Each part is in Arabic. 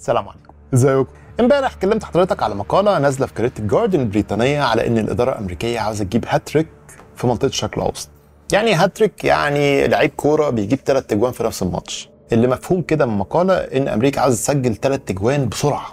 السلام عليكم ازيكم امبارح كلمت حضرتك على مقاله نازله في جريدة جاردن البريطانيه على ان الاداره الامريكيه عاوزه تجيب هاتريك في منطقه الشرق الاوسط يعني هاتريك يعني لعيب كوره بيجيب ثلاث اجوان في نفس الماتش اللي مفهوم كده من المقاله ان امريكا عاوزه تسجل ثلاث اجوان بسرعه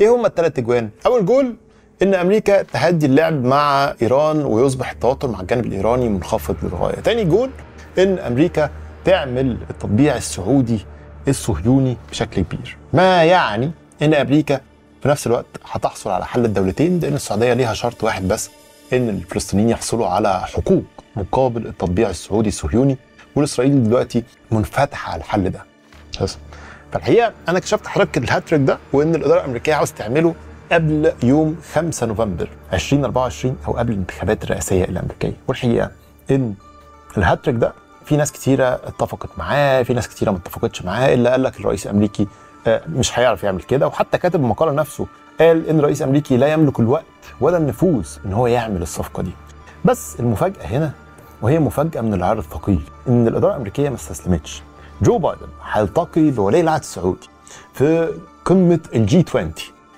ايه هما الثلاث اجوان اول جول ان امريكا تهدي اللعب مع ايران ويصبح التوتر مع الجانب الايراني منخفض للغايه تاني جول ان امريكا تعمل التطبيع السعودي الصهيوني بشكل كبير ما يعني ان امريكا في نفس الوقت هتحصل على حل الدولتين لان السعوديه ليها شرط واحد بس ان الفلسطينيين يحصلوا على حقوق مقابل التطبيع السعودي الصهيوني والاسرائيلي دلوقتي منفتحه على الحل ده بس فالحقيقه انا اكتشفت حركه الهاتريك ده وان الاداره الامريكيه عاوز تعمله قبل يوم 5 نوفمبر 2024 او قبل الانتخابات الرئاسيه الامريكيه والحقيقه ان الهاتريك ده في ناس كتيره اتفقت معاه في ناس كتيره ما اتفقتش معاه الا قال لك الرئيس الامريكي آه، مش هيعرف يعمل كده وحتى كاتب المقاله نفسه قال ان رئيس امريكي لا يملك الوقت ولا النفوذ ان هو يعمل الصفقه دي بس المفاجاه هنا وهي مفاجاه من العيار الثقيل ان الاداره الامريكيه ما استسلمتش جو بايدن هيلتقي بولي العهد السعودي في قمه الجي 20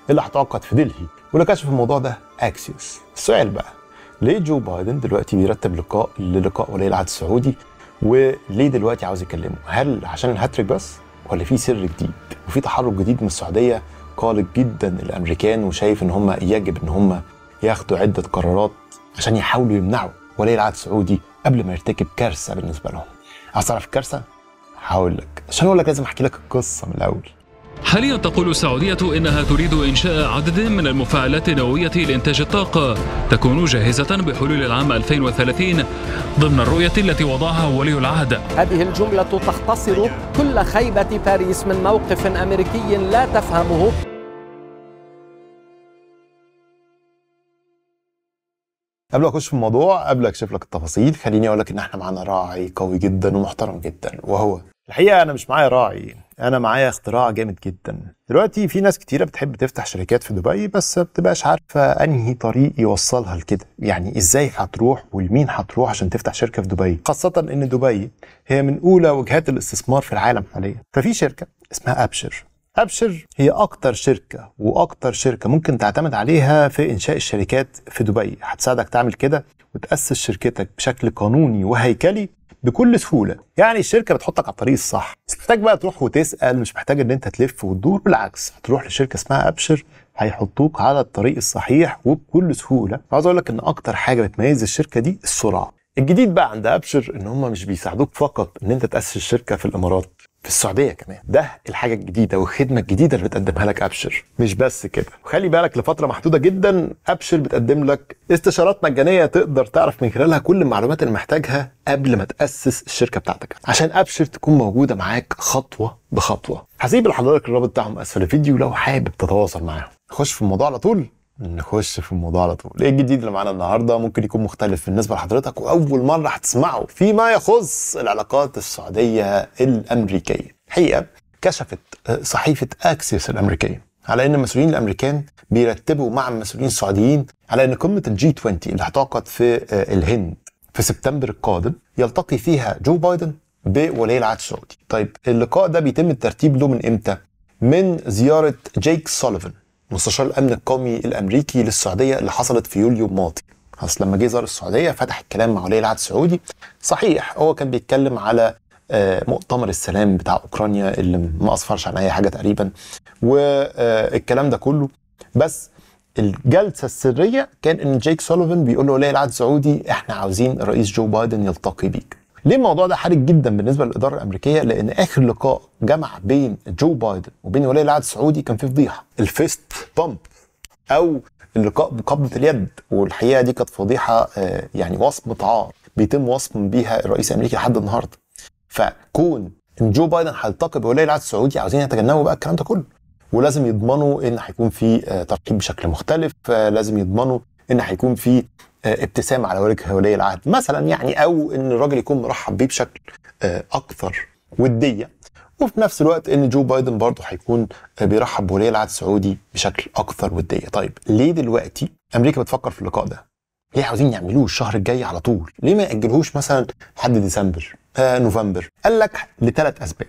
اللي هتعقد في دلهي واللي كشف الموضوع ده اكسيوس السؤال بقى ليه جو بايدن دلوقتي بيرتب لقاء للقاء ولي العهد السعودي وليه دلوقتي عاوز يكلمه هل عشان الهاتريك بس ولا في سر جديد وفي تحرك جديد من السعوديه قالق جدا الامريكان وشايف ان هم يجب ان هم ياخدوا عده قرارات عشان يحاولوا يمنعوا ولي العهد السعودي قبل ما يرتكب كارثه بالنسبه لهم عايز تعرف الكارثه هقول لك عشان اقول لك لازم احكي لك القصه من الاول حاليا تقول السعودية إنها تريد إنشاء عدد من المفاعلات النووية لإنتاج الطاقة تكون جاهزة بحلول العام 2030 ضمن الرؤية التي وضعها ولي العهد هذه الجملة تختصر كل خيبة باريس من موقف أمريكي لا تفهمه قبل ما اخش في الموضوع قبل اكشف لك التفاصيل خليني اقول لك ان احنا معانا راعي قوي جدا ومحترم جدا وهو الحقيقه انا مش معايا راعي انا معايا اختراع جامد جدا دلوقتي في ناس كتيره بتحب تفتح شركات في دبي بس ما بتبقاش عارفه انهي طريق يوصلها لكده يعني ازاي هتروح ولمين هتروح عشان تفتح شركه في دبي خاصه ان دبي هي من اولى وجهات الاستثمار في العالم حاليا ففي شركه اسمها ابشر ابشر هي اكتر شركه واكتر شركه ممكن تعتمد عليها في انشاء الشركات في دبي هتساعدك تعمل كده وتاسس شركتك بشكل قانوني وهيكلي بكل سهوله يعني الشركه بتحطك على الطريق الصح مش محتاج بقى تروح وتسال مش محتاج ان انت تلف وتدور بالعكس هتروح لشركه اسمها ابشر هيحطوك على الطريق الصحيح وبكل سهوله عاوز اقول لك ان اكتر حاجه بتميز الشركه دي السرعه الجديد بقى عند ابشر ان هم مش بيساعدوك فقط ان انت تاسس الشركه في الامارات في السعوديه كمان ده الحاجه الجديده والخدمه الجديده اللي بتقدمها لك ابشر مش بس كده وخلي بالك لفتره محدوده جدا ابشر بتقدم لك استشارات مجانيه تقدر تعرف من خلالها كل المعلومات اللي محتاجها قبل ما تاسس الشركه بتاعتك عشان ابشر تكون موجوده معاك خطوه بخطوه هسيب لحضرتك الرابط بتاعهم اسفل الفيديو لو حابب تتواصل معاهم نخش في الموضوع على طول نخش في الموضوع على طول ايه الجديد اللي معانا النهارده ممكن يكون مختلف بالنسبه لحضرتك واول مره هتسمعه فيما يخص العلاقات السعوديه الامريكيه الحقيقه كشفت آه، صحيفه اكسس الامريكيه على ان المسؤولين الامريكان بيرتبوا مع المسؤولين السعوديين على ان قمه الجي 20 اللي هتعقد في آه، الهند في سبتمبر القادم يلتقي فيها جو بايدن بولي العهد السعودي. طيب اللقاء ده بيتم الترتيب له من امتى؟ من زياره جيك سوليفان مستشار الامن القومي الامريكي للسعوديه اللي حصلت في يوليو الماضي اصل لما جه زار السعوديه فتح الكلام مع ولي العهد السعودي صحيح هو كان بيتكلم على آه، مؤتمر السلام بتاع اوكرانيا اللي ما اصفرش عن اي حاجه تقريبا والكلام آه، ده كله بس الجلسه السريه كان ان جيك سوليفان بيقول له ولي العهد السعودي احنا عاوزين الرئيس جو بايدن يلتقي بيك ليه الموضوع ده حرج جدا بالنسبه للاداره الامريكيه لان اخر لقاء جمع بين جو بايدن وبين ولي العهد السعودي كان فيه فضيحه الفيست بامب او اللقاء بقبضه اليد والحقيقه دي كانت فضيحه آه، يعني وصمه عار بيتم وصم بيها الرئيس الامريكي لحد النهارده فكون ان جو بايدن هيلتقي بولي العهد السعودي عاوزين يتجنبوا بقى الكلام ده كله ولازم يضمنوا ان هيكون في آه، ترحيب بشكل مختلف آه، لازم يضمنوا ان هيكون في ابتسامه على وجه ولي العهد مثلا يعني او ان الراجل يكون مرحب بيه بشكل آه، اكثر وديه وفي نفس الوقت ان جو بايدن برضه هيكون آه، بيرحب بولي العهد السعودي بشكل اكثر وديه طيب ليه دلوقتي امريكا بتفكر في اللقاء ده ليه عاوزين يعملوه الشهر الجاي على طول ليه ما ياجلوهوش مثلا لحد ديسمبر آه نوفمبر قال لك لثلاث اسباب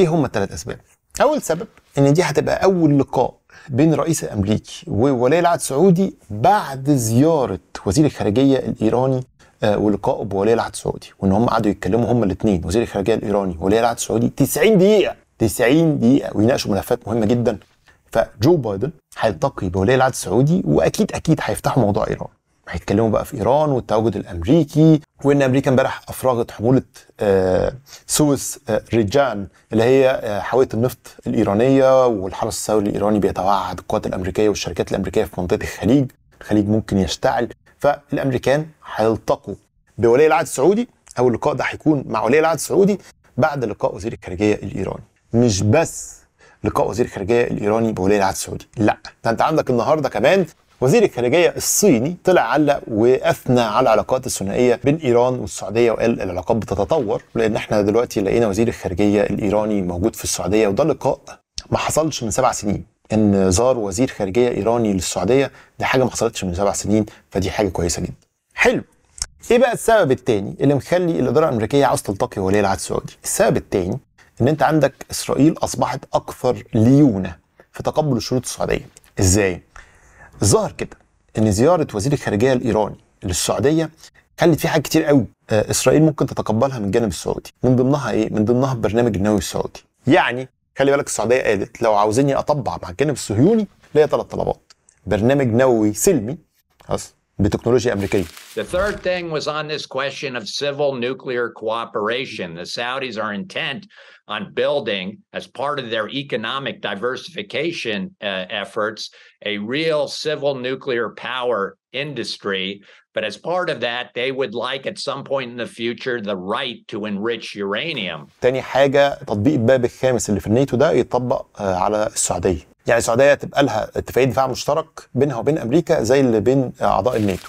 ايه هم الثلاث اسباب اول سبب ان دي هتبقى اول لقاء بين الرئيس الامريكي وولي العهد السعودي بعد زياره وزير الخارجيه الايراني آه، ولقائه بولي العهد السعودي وان هم قعدوا يتكلموا هم الاثنين وزير الخارجيه الايراني وولي العهد السعودي 90 دقيقه 90 دقيقه ويناقشوا ملفات مهمه جدا فجو بايدن هيلتقي بولي العهد السعودي واكيد اكيد هيفتحوا موضوع ايران هيتكلموا بقى في ايران والتواجد الامريكي وان امريكا امبارح افرغت حموله آه، سويس آه، ريجان اللي هي آه، حاويه النفط الايرانيه والحرس الثوري الايراني بيتوعد القوات الامريكيه والشركات الامريكيه في منطقه الخليج الخليج ممكن يشتعل فالامريكان هيلتقوا بولي العهد السعودي او اللقاء ده هيكون مع ولي العهد السعودي بعد لقاء وزير الخارجيه الايراني مش بس لقاء وزير الخارجيه الايراني بولي العهد السعودي لا ده انت عندك النهارده كمان وزير الخارجيه الصيني طلع علق واثنى على العلاقات الثنائيه بين ايران والسعوديه وقال العلاقات بتتطور لان احنا دلوقتي لقينا وزير الخارجيه الايراني موجود في السعوديه وده لقاء ما حصلش من سبع سنين ان زار وزير خارجيه ايراني للسعوديه دي حاجه ما حصلتش من سبع سنين فدي حاجه كويسه جدا حلو ايه بقى السبب الثاني اللي مخلي الاداره الامريكيه عاوز تلتقي ولي العهد السعودي السبب الثاني ان انت عندك اسرائيل اصبحت اكثر ليونه في تقبل الشروط السعوديه ازاي ظهر كده ان زياره وزير الخارجيه الايراني للسعوديه خلت في حاجات كتير قوي آه، اسرائيل ممكن تتقبلها من الجانب السعودي من ضمنها ايه من ضمنها البرنامج النووي السعودي يعني خلي بالك السعوديه قالت لو عاوزيني اطبع مع الجانب الصهيوني ليا ثلاث طلبات برنامج نووي سلمي خلاص بتكنولوجيا امريكيه The third thing was on this question of civil nuclear cooperation. The Saudis are intent on building, as part of their economic diversification uh, efforts, a real civil nuclear power industry. But as part of that, they would like at some point in the future the right to enrich uranium. تاني حاجة تطبيق الباب الخامس اللي في الناتو ده يتطبق على السعودية. يعني السعوديه تبقى لها اتفاقيه دفاع مشترك بينها وبين امريكا زي اللي بين اعضاء الناتو.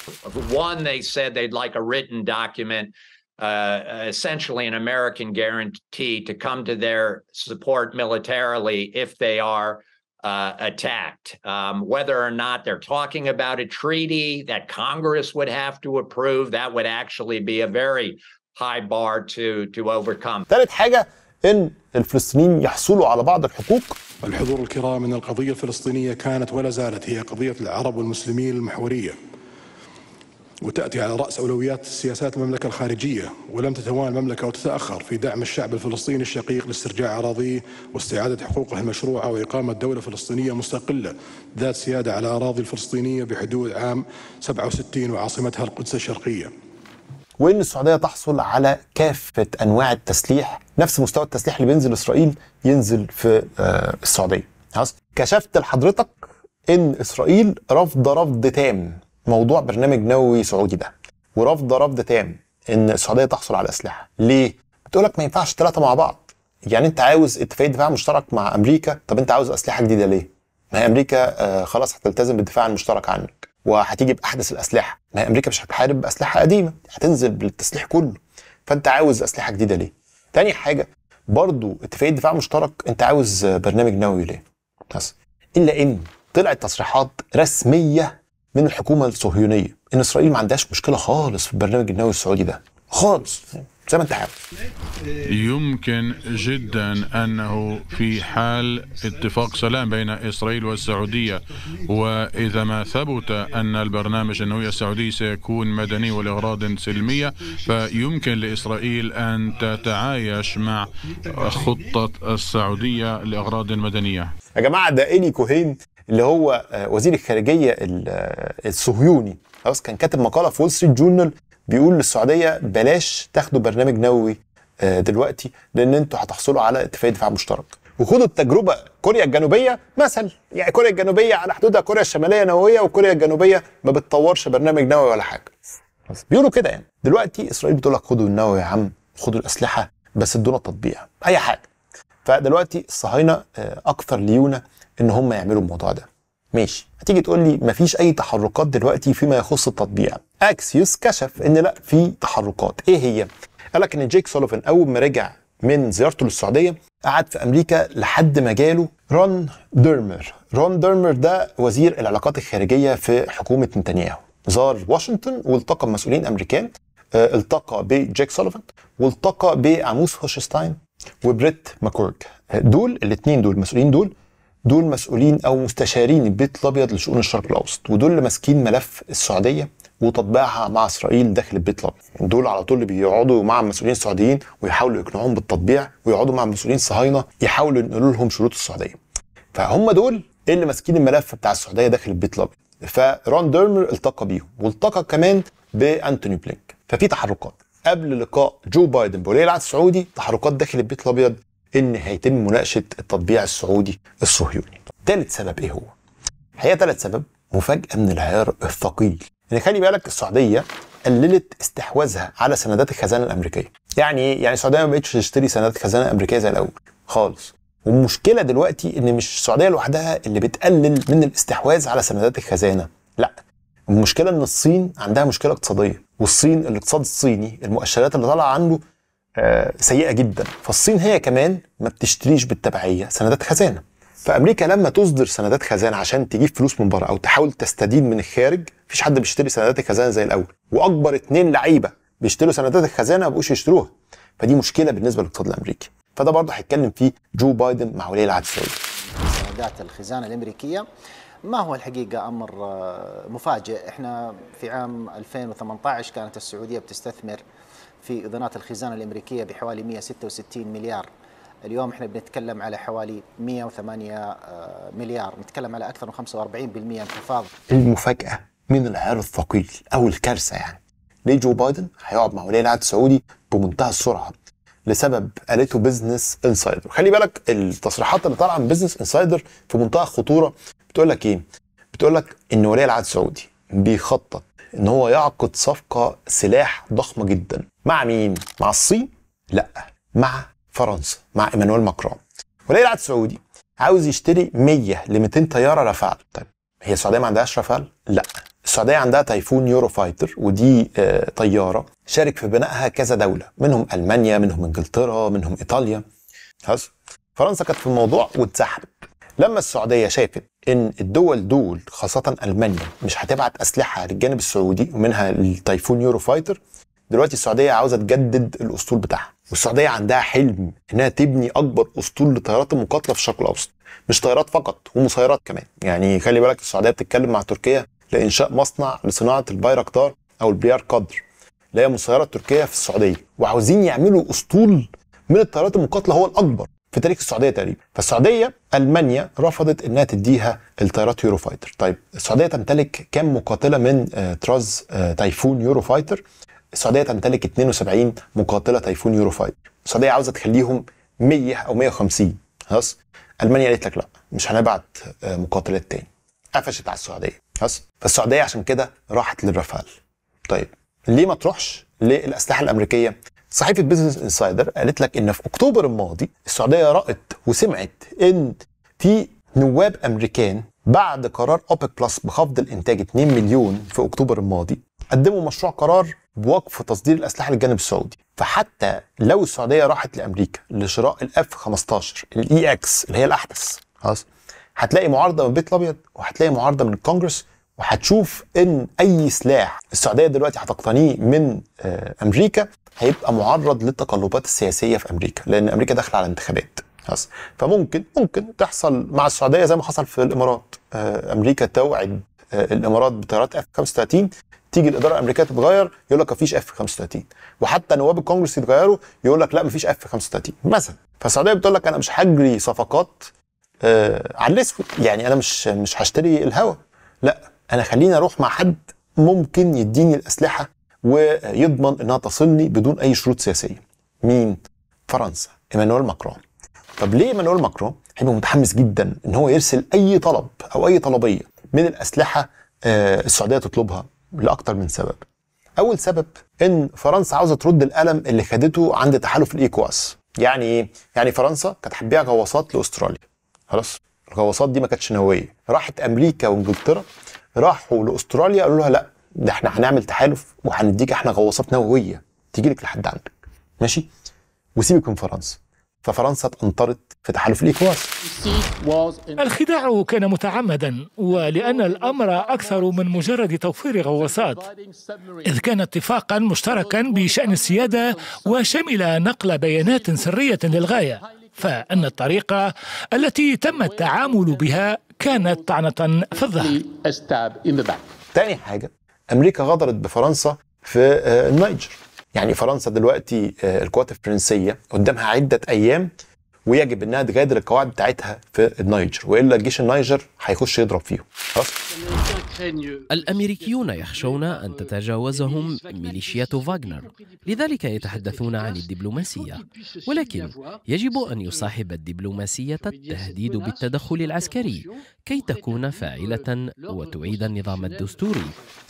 One they said they'd like a written document uh, essentially an American guarantee to come to their support militarily if they are uh, attacked. Um, whether or not they're talking about a treaty that Congress would have to approve, that would actually be a very high bar to to overcome. ثالث حاجة إن الفلسطينيين يحصلوا على بعض الحقوق. الحضور الكرام إن القضية الفلسطينية كانت ولا زالت هي قضية العرب والمسلمين المحورية. وتأتي على رأس أولويات سياسات المملكة الخارجية ولم تتوان المملكة وتتأخر في دعم الشعب الفلسطيني الشقيق لاسترجاع أراضيه واستعادة حقوقه المشروعة وإقامة دولة فلسطينية مستقلة ذات سيادة على أراضي الفلسطينية بحدود عام 67 وعاصمتها القدس الشرقية وان السعوديه تحصل على كافه انواع التسليح نفس مستوى التسليح اللي بينزل اسرائيل ينزل في آه، السعوديه كشفت لحضرتك ان اسرائيل رافضه رفض تام موضوع برنامج نووي سعودي ده ورافضه رفض تام ان السعوديه تحصل على اسلحه ليه بتقول لك ما ينفعش ثلاثه مع بعض يعني انت عاوز اتفاق دفاع مشترك مع امريكا طب انت عاوز اسلحه جديده ليه ما هي امريكا آه خلاص هتلتزم بالدفاع المشترك عنك وهتيجي باحدث الاسلحه ما هي امريكا مش هتحارب باسلحه قديمه هتنزل بالتسليح كله فانت عاوز اسلحه جديده ليه تاني حاجه برضو اتفاقيه دفاع مشترك انت عاوز برنامج نووي ليه بس الا ان طلعت تصريحات رسميه من الحكومه الصهيونيه ان اسرائيل ما عندهاش مشكله خالص في البرنامج النووي السعودي ده خالص زي ما انت عارف يمكن جدا انه في حال اتفاق سلام بين اسرائيل والسعوديه واذا ما ثبت ان البرنامج النووي السعودي سيكون مدني ولاغراض سلميه فيمكن لاسرائيل ان تتعايش مع خطه السعوديه لاغراض مدنيه. يا جماعه ده الي كوهين اللي هو آه، وزير الخارجيه آه، الصهيوني خلاص كان كاتب مقاله في وول ستريت جورنال بيقول للسعوديه بلاش تاخدوا برنامج نووي آه، دلوقتي لان انتوا هتحصلوا على اتفاق دفاع مشترك وخدوا التجربه كوريا الجنوبيه مثل يعني كوريا الجنوبيه على حدودها كوريا الشماليه نوويه وكوريا الجنوبيه ما بتطورش برنامج نووي ولا حاجه بيقولوا كده يعني دلوقتي اسرائيل بتقول لك خدوا النووي يا عم خدوا الاسلحه بس ادونا تطبيع اي حاجه فدلوقتي الصهاينه اكثر ليونه ان هم يعملوا الموضوع ده ماشي هتيجي تقول لي مفيش اي تحركات دلوقتي فيما يخص التطبيع اكسيوس كشف ان لا في تحركات ايه هي قال لك ان جيك سوليفان اول ما رجع من زيارته للسعوديه قعد في امريكا لحد ما جاله رون ديرمر رون ديرمر ده وزير العلاقات الخارجيه في حكومه نتنياهو زار واشنطن والتقى بمسؤولين امريكان آه، التقى بجيك سوليفان والتقى بعموس هوشستاين وبريت ماكورك آه، دول الاثنين دول المسؤولين دول دول مسؤولين او مستشارين البيت الابيض لشؤون الشرق الاوسط ودول اللي ماسكين ملف السعوديه وتطبيعها مع اسرائيل داخل البيت الابيض دول على طول بيقعدوا مع المسؤولين السعوديين ويحاولوا يقنعوهم بالتطبيع ويقعدوا مع المسؤولين الصهاينه يحاولوا ينقلوا لهم شروط السعوديه فهم دول اللي ماسكين الملف بتاع السعوديه داخل البيت الابيض فران ديرمر التقى بيهم والتقى كمان بانتوني بلينك ففي تحركات قبل لقاء جو بايدن بولي العهد السعودي تحركات داخل البيت الابيض ان هيتم مناقشه التطبيع السعودي الصهيوني. ثالث سبب ايه هو؟ الحقيقه ثالث سبب مفاجاه من العيار الثقيل. يعني خلي بالك السعوديه قللت استحواذها على سندات الخزانه الامريكيه. يعني ايه؟ يعني السعوديه ما بقتش تشتري سندات الخزانه الامريكيه زي الاول خالص. والمشكله دلوقتي ان مش السعوديه لوحدها اللي بتقلل من الاستحواذ على سندات الخزانه، لا المشكله ان الصين عندها مشكله اقتصاديه والصين الاقتصاد الصيني المؤشرات اللي طالعه عنده آه، سيئه جدا فالصين هي كمان ما بتشتريش بالتبعيه سندات خزانه فامريكا لما تصدر سندات خزانه عشان تجيب فلوس من بره او تحاول تستدين من الخارج مفيش حد بيشتري سندات الخزانه زي الاول واكبر اتنين لعيبه بيشتروا سندات الخزانه ما بقوش يشتروها فدي مشكله بالنسبه للاقتصاد الامريكي فده برضه هيتكلم فيه جو بايدن مع ولي العهد السعودي سندات الخزانه الامريكيه ما هو الحقيقة أمر آه، مفاجئ إحنا في عام 2018 كانت السعودية بتستثمر في إذانات الخزانة الأمريكية بحوالي 166 مليار اليوم احنا بنتكلم على حوالي 108 آه، مليار نتكلم على أكثر من 45% انخفاض المفاجأة من العيار الثقيل أو الكارثة يعني ليه جو بايدن هيقعد مع ولي العهد السعودي بمنتهى السرعة لسبب قالته بزنس انسايدر خلي بالك التصريحات اللي طالعه من بزنس انسايدر في منتهى الخطوره بتقول لك ايه بتقول لك ان ولي العهد السعودي بيخطط ان هو يعقد صفقه سلاح ضخمه جدا مع مين؟ مع الصين؟ لا مع فرنسا مع ايمانويل ماكرون ولي العهد السعودي عاوز يشتري 100 ل 200 طياره رافال طيب هي السعوديه ما عندهاش رافال؟ لا السعوديه عندها تايفون يورو فايتر ودي آه، طياره شارك في بنائها كذا دوله منهم المانيا منهم انجلترا منهم ايطاليا خلاص فرنسا كانت في الموضوع واتسحبت لما السعوديه شافت ان الدول دول خاصه المانيا مش هتبعت اسلحه للجانب السعودي ومنها التايفون يورو فايتر دلوقتي السعوديه عاوزه تجدد الاسطول بتاعها والسعوديه عندها حلم انها تبني اكبر اسطول لطيارات المقاتله في الشرق الاوسط مش طيارات فقط ومسيرات كمان يعني خلي بالك السعوديه بتتكلم مع تركيا لانشاء مصنع لصناعه البايركتار او البيار قدر اللي هي مسيره تركيا في السعوديه وعاوزين يعملوا اسطول من الطيارات المقاتله هو الاكبر في تاريخ السعوديه تقريبا فالسعوديه المانيا رفضت انها تديها الطيارات يورو فايتر طيب السعوديه تمتلك كم مقاتله من تراز آه، آه، تايفون يورو فايتر السعوديه تمتلك 72 مقاتله تايفون يورو 5 السعوديه عاوزه تخليهم 100 او 150 خلاص المانيا قالت لك لا مش هنبعت آه، مقاتلات تاني قفشت على السعوديه خلاص فالسعوديه عشان كده راحت للرافال طيب ليه ما تروحش للاسلحه الامريكيه صحيفه بيزنس انسايدر قالت لك ان في اكتوبر الماضي السعوديه رأت وسمعت ان في نواب امريكان بعد قرار اوبك بلس بخفض الانتاج 2 مليون في اكتوبر الماضي قدموا مشروع قرار بوقف تصدير الاسلحه للجانب السعودي فحتى لو السعوديه راحت لامريكا لشراء الاف 15 الاي اكس اللي هي الاحدث خلاص هتلاقي معارضه من البيت الابيض وهتلاقي معارضه من الكونجرس وهتشوف ان اي سلاح السعوديه دلوقتي هتقتنيه من آه، امريكا هيبقى معرض للتقلبات السياسيه في امريكا لان امريكا داخله على انتخابات خلاص فممكن ممكن تحصل مع السعوديه زي ما حصل في الامارات آه، امريكا توعد آه، الامارات بطيارات اف 35 تيجي الاداره الامريكيه تتغير يقول لك مفيش اف 35 وحتى نواب الكونجرس يتغيروا يقول لك لا مفيش اف 35 مثلا فالسعوديه بتقول لك انا مش هجري صفقات آه على الاسود يعني انا مش مش هشتري الهوا لا انا خليني اروح مع حد ممكن يديني الاسلحه ويضمن انها تصلني بدون اي شروط سياسيه مين فرنسا ايمانويل ماكرون طب ليه ايمانويل ماكرون هيبقى متحمس جدا ان هو يرسل اي طلب او اي طلبيه من الاسلحه آه، السعوديه تطلبها لاكثر من سبب اول سبب ان فرنسا عاوزه ترد الالم اللي خدته عند تحالف الايكواس يعني ايه يعني فرنسا كانت هتبيع غواصات لاستراليا خلاص الغواصات دي ما كانتش نوويه راحت امريكا وانجلترا راحوا لاستراليا قالوا لها لا ده احنا هنعمل تحالف وهنديك احنا غواصات نوويه تيجي لك لحد عندك ماشي وسيبك من فرنسا ففرنسا تأنطرت في تحالف الإيكواس الخداع كان متعمدا ولأن الأمر أكثر من مجرد توفير غواصات إذ كان اتفاقا مشتركا بشأن السيادة وشمل نقل بيانات سرية للغاية فأن الطريقة التي تم التعامل بها كانت طعنة في الظهر تاني حاجة أمريكا غدرت بفرنسا في آه، النيجر يعني فرنسا دلوقتي آه، القوات الفرنسيه قدامها عده ايام ويجب انها تغادر القواعد بتاعتها في النيجر والا جيش النيجر هيخش يضرب فيهم الامريكيون يخشون ان تتجاوزهم ميليشيات فاغنر لذلك يتحدثون عن الدبلوماسيه ولكن يجب ان يصاحب الدبلوماسيه التهديد بالتدخل العسكري كي تكون فاعله وتعيد النظام الدستوري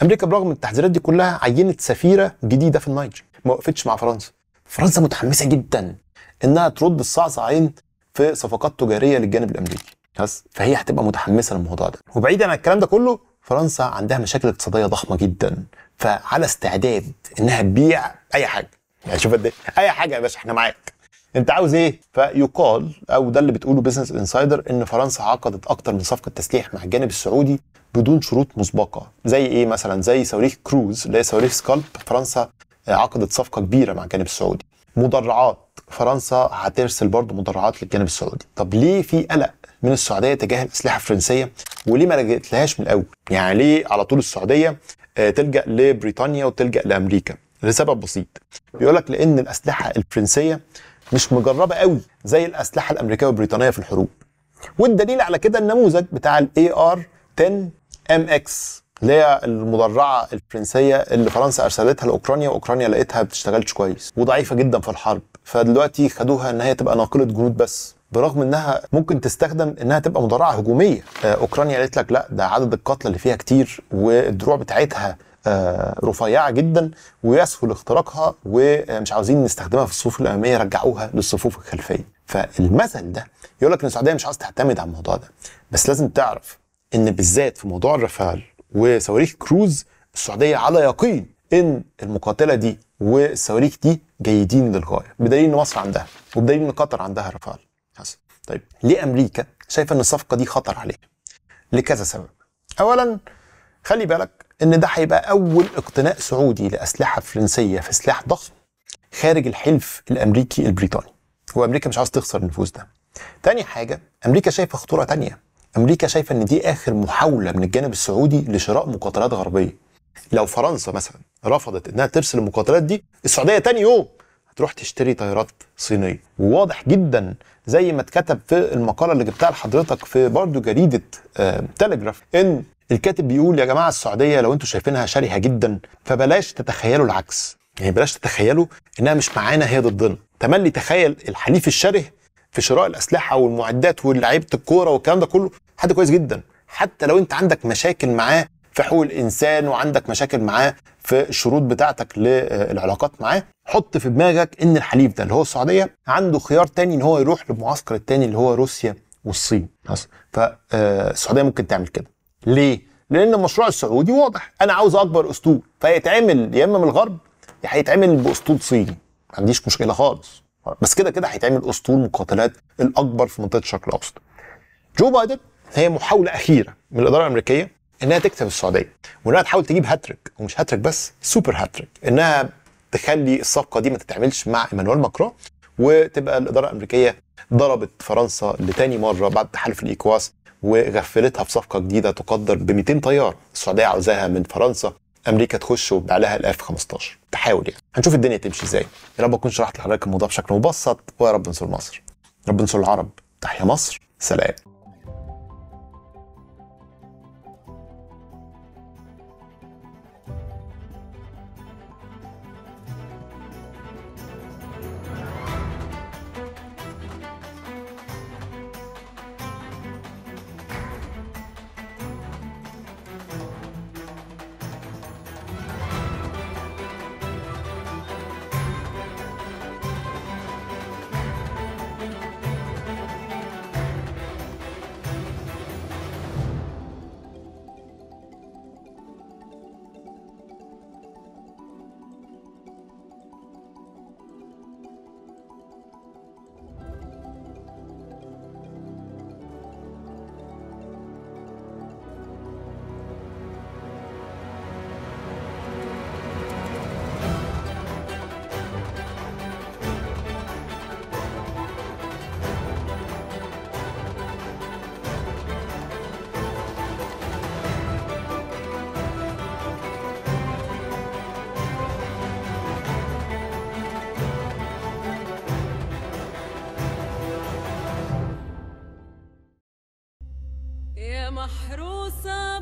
امريكا برغم التحذيرات دي كلها عينت سفيره جديده في النيجر ما وقفتش مع فرنسا فرنسا متحمسه جدا انها ترد الصعصعين في صفقات تجاريه للجانب الامريكي بس فهي هتبقى متحمسه للموضوع ده وبعيدا عن الكلام ده كله فرنسا عندها مشاكل اقتصاديه ضخمه جدا فعلى استعداد انها تبيع اي حاجه يعني شوف قد ايه اي حاجه يا باشا احنا معاك انت عاوز ايه فيقال او ده اللي بتقوله بزنس انسايدر ان فرنسا عقدت اكتر من صفقه تسليح مع الجانب السعودي بدون شروط مسبقه زي ايه مثلا زي صواريخ كروز اللي هي صواريخ سكالب فرنسا عقدت صفقه كبيره مع الجانب السعودي مدرعات فرنسا هترسل برضه مدرعات للجانب السعودي طب ليه في قلق من السعوديه تجاه الاسلحه الفرنسيه وليه ما لجاتلهاش من الاول يعني ليه على طول السعوديه آه، تلجأ لبريطانيا وتلجأ لامريكا لسبب بسيط بيقول لك لان الاسلحه الفرنسيه مش مجربه قوي زي الاسلحه الامريكيه والبريطانيه في الحروب والدليل على كده النموذج بتاع الاي ار 10 ام اكس اللي هي المدرعه الفرنسيه اللي فرنسا ارسلتها لاوكرانيا واوكرانيا لقيتها بتشتغلش كويس وضعيفه جدا في الحرب فدلوقتي خدوها ان هي تبقى ناقله جنود بس برغم انها ممكن تستخدم انها تبقى مدرعه هجوميه آه، اوكرانيا قالت لك لا ده عدد القتلى اللي فيها كتير والدروع بتاعتها آه، رفيعه جدا ويسهل اختراقها ومش عاوزين نستخدمها في الصفوف الاماميه رجعوها للصفوف الخلفيه فالمثل ده يقول لك ان السعوديه مش عاوز تعتمد على الموضوع ده بس لازم تعرف ان بالذات في موضوع الرفال وصواريخ كروز السعوديه على يقين ان المقاتله دي والصواريخ دي جيدين للغايه بدليل ان مصر عندها وبدليل ان قطر عندها رفال حسن طيب ليه امريكا شايفه ان الصفقه دي خطر عليها لكذا سبب اولا خلي بالك ان ده هيبقى اول اقتناء سعودي لاسلحه فرنسيه في سلاح ضخم خارج الحلف الامريكي البريطاني وامريكا مش عاوز تخسر النفوذ ده تاني حاجه امريكا شايفه خطوره تانيه امريكا شايفه ان دي اخر محاوله من الجانب السعودي لشراء مقاتلات غربيه لو فرنسا مثلا رفضت انها ترسل المقاتلات دي السعوديه تاني يوم هتروح تشتري طيارات صينيه وواضح جدا زي ما اتكتب في المقاله اللي جبتها لحضرتك في برضه جريده تلجراف آه، ان الكاتب بيقول يا جماعه السعوديه لو انتم شايفينها شرهه جدا فبلاش تتخيلوا العكس يعني بلاش تتخيلوا انها مش معانا هي ضدنا تملي تخيل الحليف الشره في شراء الاسلحه والمعدات ولاعيبه الكوره والكلام ده كله حد كويس جدا حتى لو انت عندك مشاكل معاه في حقوق الانسان وعندك مشاكل معاه في الشروط بتاعتك للعلاقات معاه حط في دماغك ان الحليف ده اللي هو السعوديه عنده خيار تاني ان هو يروح للمعسكر التاني اللي هو روسيا والصين فالسعوديه آه، ممكن تعمل كده ليه لان المشروع السعودي واضح انا عاوز اكبر اسطول فيتعمل يا اما من الغرب يا هيتعمل باسطول صيني ما عنديش مشكله خالص بس كده كده هيتعمل اسطول مقاتلات الاكبر في منطقه الشرق الاوسط جو بايدن هي محاوله اخيره من الاداره الامريكيه انها تكسب السعوديه وانها تحاول تجيب هاتريك ومش هاتريك بس سوبر هاتريك انها تخلي الصفقه دي ما تتعملش مع ايمانويل ماكرون وتبقى الاداره الامريكيه ضربت فرنسا لتاني مره بعد تحالف الايكواس وغفلتها في صفقه جديده تقدر ب 200 طيار السعوديه عاوزاها من فرنسا امريكا تخش وتبيع لها الاف 15 تحاول يعني هنشوف الدنيا تمشي ازاي يا رب اكون شرحت لحضرتك الموضوع بشكل مبسط ويا رب انصر مصر رب انصر العرب تحيا مصر سلام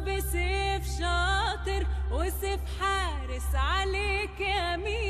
بسيف شاطر وسيف حارس عليك يا مين